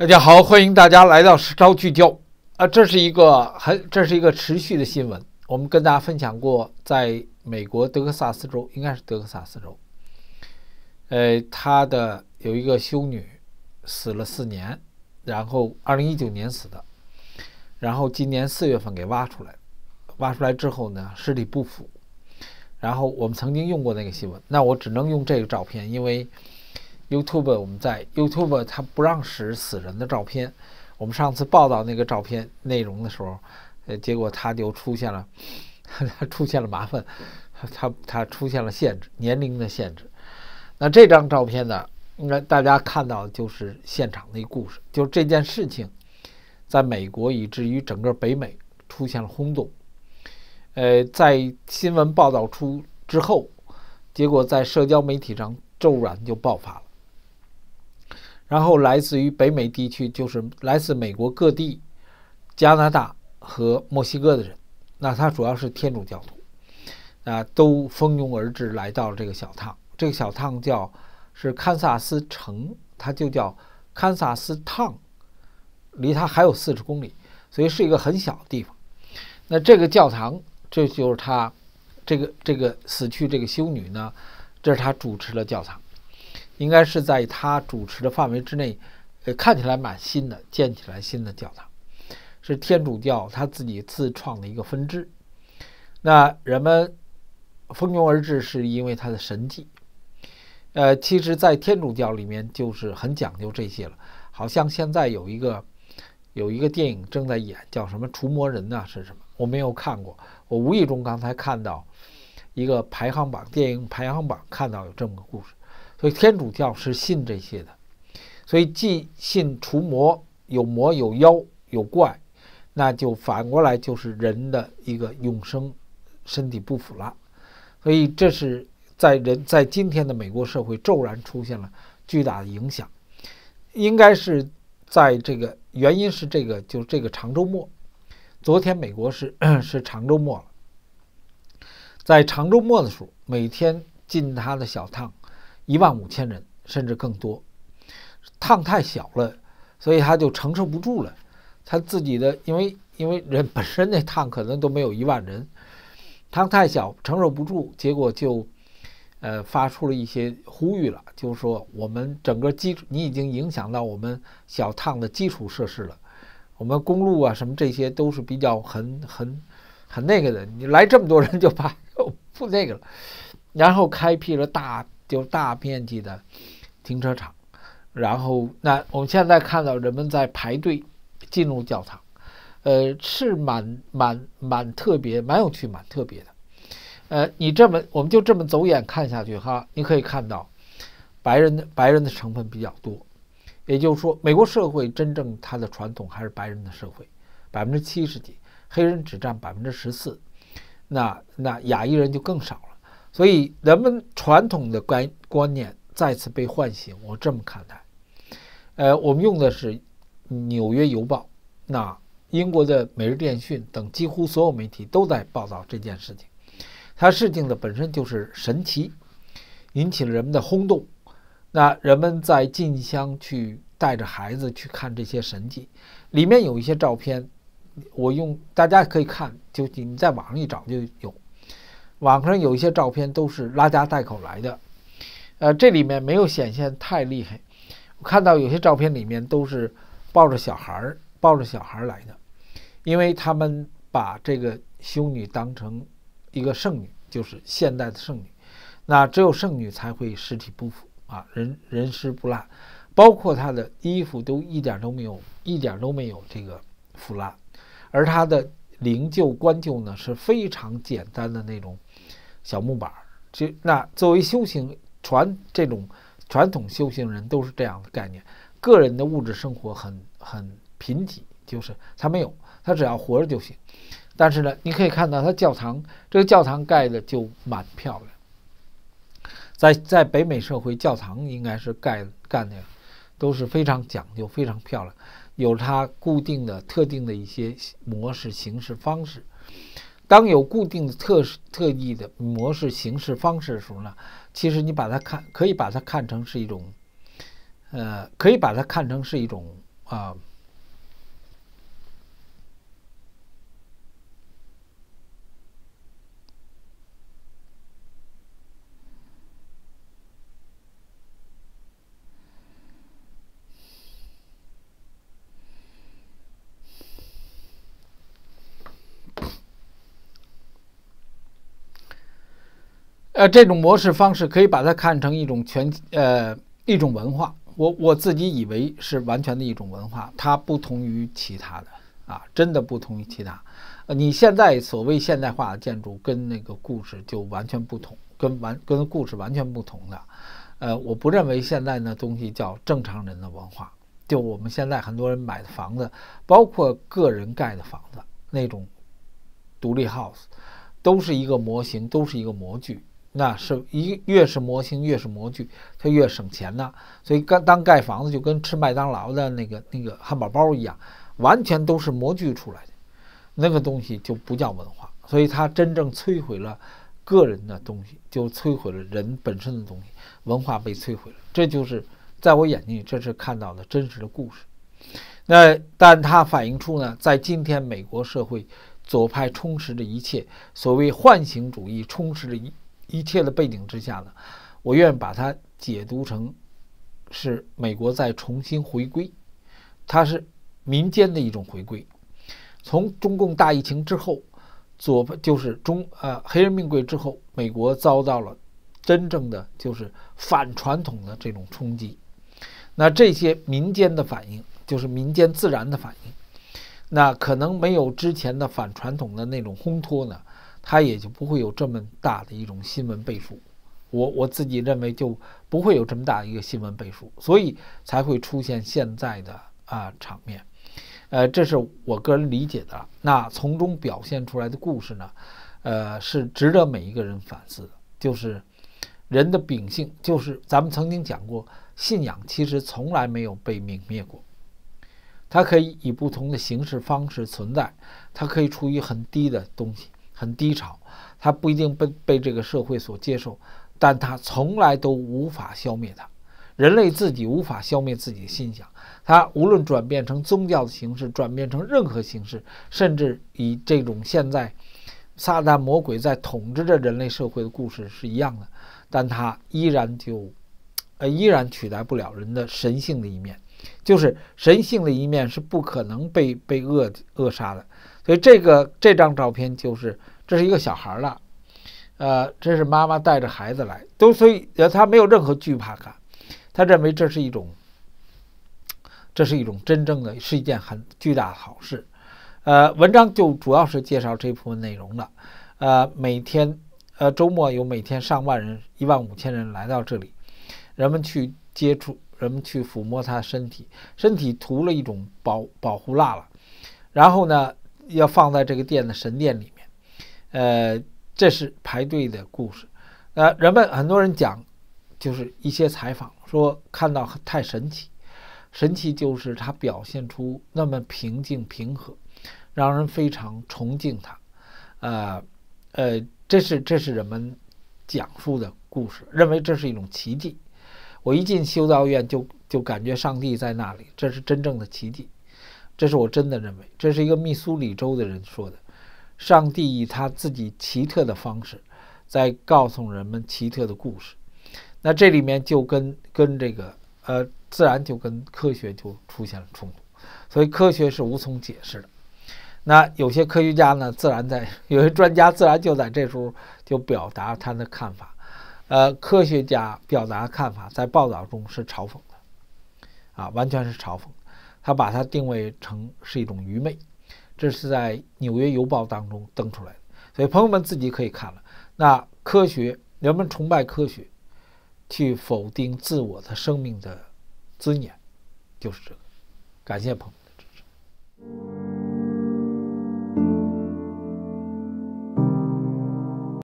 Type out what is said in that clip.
大家好，欢迎大家来到时招聚焦啊，这是一个很，这是一个持续的新闻。我们跟大家分享过，在美国德克萨斯州，应该是德克萨斯州，呃，他的有一个修女死了四年，然后二零一九年死的，然后今年四月份给挖出来，挖出来之后呢，尸体不腐，然后我们曾经用过那个新闻，那我只能用这个照片，因为。YouTube，我们在 YouTube，它不让使死人的照片。我们上次报道那个照片内容的时候，呃，结果它就出现了，它 出现了麻烦，它它出现了限制，年龄的限制。那这张照片呢？应该大家看到就是现场那故事，就这件事情，在美国以至于整个北美出现了轰动。呃，在新闻报道出之后，结果在社交媒体上骤然就爆发了。然后来自于北美地区，就是来自美国各地、加拿大和墨西哥的人。那他主要是天主教徒，啊，都蜂拥而至来到了这个小趟，这个小趟叫是堪萨斯城，它就叫堪萨斯趟，离它还有四十公里，所以是一个很小的地方。那这个教堂，这就是他，这个这个死去这个修女呢，这是他主持了教堂。应该是在他主持的范围之内，呃，看起来蛮新的，建起来新的教堂，是天主教他自己自创的一个分支。那人们蜂拥而至，是因为他的神迹。呃，其实，在天主教里面就是很讲究这些了。好像现在有一个有一个电影正在演，叫什么《除魔人》呢？是什么？我没有看过。我无意中刚才看到一个排行榜，电影排行榜看到有这么个故事。所以天主教是信这些的，所以既信除魔，有魔有妖有怪，那就反过来就是人的一个永生，身体不腐了。所以这是在人，在今天的美国社会骤然出现了巨大的影响，应该是在这个原因是这个，就是这个长周末，昨天美国是 是长周末了，在长周末的时候，每天进他的小趟。一万五千人甚至更多，烫太小了，所以他就承受不住了。他自己的，因为因为人本身那烫可能都没有一万人，烫太小承受不住，结果就，呃，发出了一些呼吁了，就是说我们整个基，你已经影响到我们小烫的基础设施了，我们公路啊什么这些都是比较很很很那个的，你来这么多人就把 不那个了，然后开辟了大。就大面积的停车场，然后那我们现在看到人们在排队进入教堂，呃，是蛮蛮蛮特别、蛮有趣、蛮特别的。呃，你这么我们就这么走眼看下去哈，你可以看到白人的白人的成分比较多，也就是说，美国社会真正它的传统还是白人的社会，百分之七十几黑人只占百分之十四，那那亚裔人就更少了。所以，人们传统的观观念再次被唤醒。我这么看待，呃，我们用的是《纽约邮报》，那英国的《每日电讯》等几乎所有媒体都在报道这件事情。它事情的本身就是神奇，引起了人们的轰动。那人们在竞相去带着孩子去看这些神迹。里面有一些照片，我用大家可以看，就你在网上一找就有。网上有一些照片都是拉家带口来的，呃，这里面没有显现太厉害。我看到有些照片里面都是抱着小孩儿、抱着小孩儿来的，因为他们把这个修女当成一个圣女，就是现代的圣女。那只有圣女才会尸体不腐啊，人人尸不烂，包括她的衣服都一点都没有，一点都没有这个腐烂。而她的灵柩、棺柩呢，是非常简单的那种。小木板儿，就那作为修行传这种传统修行人都是这样的概念，个人的物质生活很很贫瘠，就是他没有，他只要活着就行。但是呢，你可以看到他教堂，这个教堂盖的就蛮漂亮。在在北美社会，教堂应该是盖干的，都是非常讲究、非常漂亮，有它固定的、特定的一些模式、形式、方式。当有固定的特特异的模式形式方式的时候呢，其实你把它看，可以把它看成是一种，呃，可以把它看成是一种啊。呃，这种模式方式可以把它看成一种全，呃，一种文化。我我自己以为是完全的一种文化，它不同于其他的啊，真的不同于其他。呃，你现在所谓现代化的建筑跟那个故事就完全不同，跟完跟故事完全不同的。呃，我不认为现在那东西叫正常人的文化。就我们现在很多人买的房子，包括个人盖的房子那种独立 house，都是一个模型，都是一个模具。那是一越是模型越是模具，它越省钱呢。所以刚当盖房子就跟吃麦当劳的那个那个汉堡包一样，完全都是模具出来的，那个东西就不叫文化。所以它真正摧毁了个人的东西，就摧毁了人本身的东西，文化被摧毁了。这就是在我眼睛里，这是看到的真实的故事。那但它反映出呢，在今天美国社会，左派充斥着一切，所谓唤醒主义充斥着一。一切的背景之下呢，我愿把它解读成是美国在重新回归，它是民间的一种回归。从中共大疫情之后，左就是中呃黑人命贵之后，美国遭到了真正的就是反传统的这种冲击。那这些民间的反应，就是民间自然的反应，那可能没有之前的反传统的那种烘托呢。他也就不会有这么大的一种新闻背书，我我自己认为就不会有这么大的一个新闻背书，所以才会出现现在的啊场面，呃，这是我个人理解的。那从中表现出来的故事呢，呃，是值得每一个人反思的，就是人的秉性，就是咱们曾经讲过，信仰其实从来没有被泯灭过，它可以以不同的形式方式存在，它可以处于很低的东西。很低潮，它不一定被被这个社会所接受，但它从来都无法消灭它。人类自己无法消灭自己的信仰，它无论转变成宗教的形式，转变成任何形式，甚至以这种现在，撒旦魔鬼在统治着人类社会的故事是一样的，但它依然就，呃，依然取代不了人的神性的一面。就是神性的一面是不可能被被扼扼杀的，所以这个这张照片就是这是一个小孩了，呃，这是妈妈带着孩子来，都所以呃他没有任何惧怕感，他认为这是一种这是一种真正的是一件很巨大的好事，呃，文章就主要是介绍这部分内容了，呃，每天呃周末有每天上万人一万五千人来到这里，人们去接触。人们去抚摸他身体，身体涂了一种保保护蜡了，然后呢，要放在这个殿的神殿里面，呃，这是排队的故事，呃，人们很多人讲，就是一些采访说看到太神奇，神奇就是他表现出那么平静平和，让人非常崇敬他，啊，呃，这是这是人们讲述的故事，认为这是一种奇迹。我一进修道院，就就感觉上帝在那里，这是真正的奇迹，这是我真的认为，这是一个密苏里州的人说的，上帝以他自己奇特的方式，在告诉人们奇特的故事。那这里面就跟跟这个呃，自然就跟科学就出现了冲突，所以科学是无从解释的。那有些科学家呢，自然在有些专家自然就在这时候就表达他的看法。呃，科学家表达看法在报道中是嘲讽的，啊，完全是嘲讽，他把它定位成是一种愚昧，这是在《纽约邮报》当中登出来的，所以朋友们自己可以看了。那科学，人们崇拜科学，去否定自我的生命的尊严，就是这个。感谢朋友们的支持。